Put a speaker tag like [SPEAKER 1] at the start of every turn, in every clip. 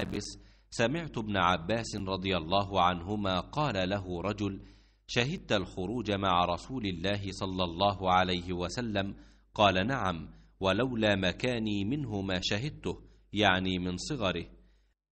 [SPEAKER 1] حابس سمعت ابن عباس رضي الله عنهما قال له رجل شهدت الخروج مع رسول الله صلى الله عليه وسلم قال نعم ولولا مكاني منه ما شهدته يعني من صغره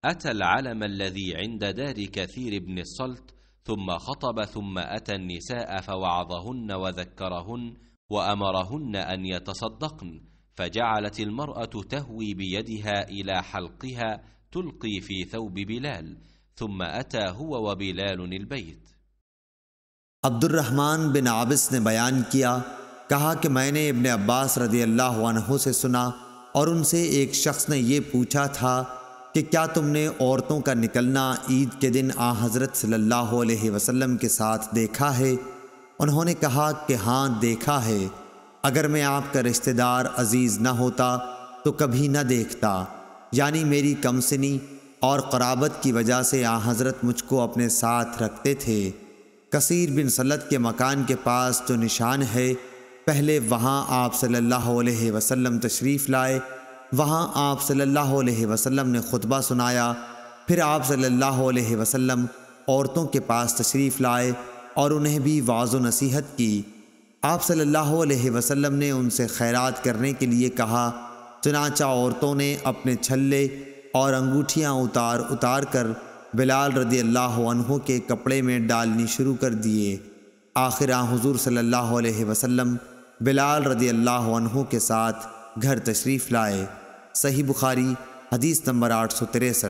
[SPEAKER 1] أتى العلم الذي عند دار كثير بن الصلت ثم خطب ثم أتى النساء فوعظهن وذكرهن وأمرهن أن يتصدقن فجعلت المرأة تهوي بيدها إلى حلقها تلقي في ثوب بلال ثم أتى هو وبلال البيت
[SPEAKER 2] عبد الرحمن بن عبس نے بیان کیا کہا کہ میں نے ابن عباس رضی اللہ عنہ سے سنا اور ان سے ایک شخص نے یہ پوچھا تھا کہ کیا تم نے عورتوں کا نکلنا عید کے دن آ حضرت صلی اللہ علیہ وسلم کے ساتھ دیکھا ہے انہوں نے کہا کہ ہاں دیکھا ہے اگر میں آپ کا رشتہ دار عزیز نہ ہوتا تو کبھی نہ دیکھتا یعنی میری کمسنی اور قرابت کی وجہ سے آ حضرت مجھ کو اپنے ساتھ رکھتے تھے کثیر بن سلط کے مکان کے پاس جو نشان ہے پہلے وہاں آپ صلی اللہ علیہ وسلم تشریف لائے وہاں آپ صلی اللہ علیہ وسلم نے خطبہ سنایا پھر آپ صلی اللہ علیہ وسلم عورتوں کے پاس تشریف لائے اور انہیں بھی واض و نصیحت کی آپ صلی اللہ علیہ وسلم نے ان سے خیرات کرنے کے لیے کہا چنانچہ عورتوں نے اپنے چھلے اور انگوٹھیاں اتار اتار کر بلال رضی اللہ عنہ کے کپڑے میں ڈالنی شروع کر دیے آخراں حضور صلی اللہ علیہ وسلم بلال رضی اللہ عنہ کے ساتھ گھر تشریف لائے صحیح بخاری حدیث نمبر آٹھ سو تریسٹھ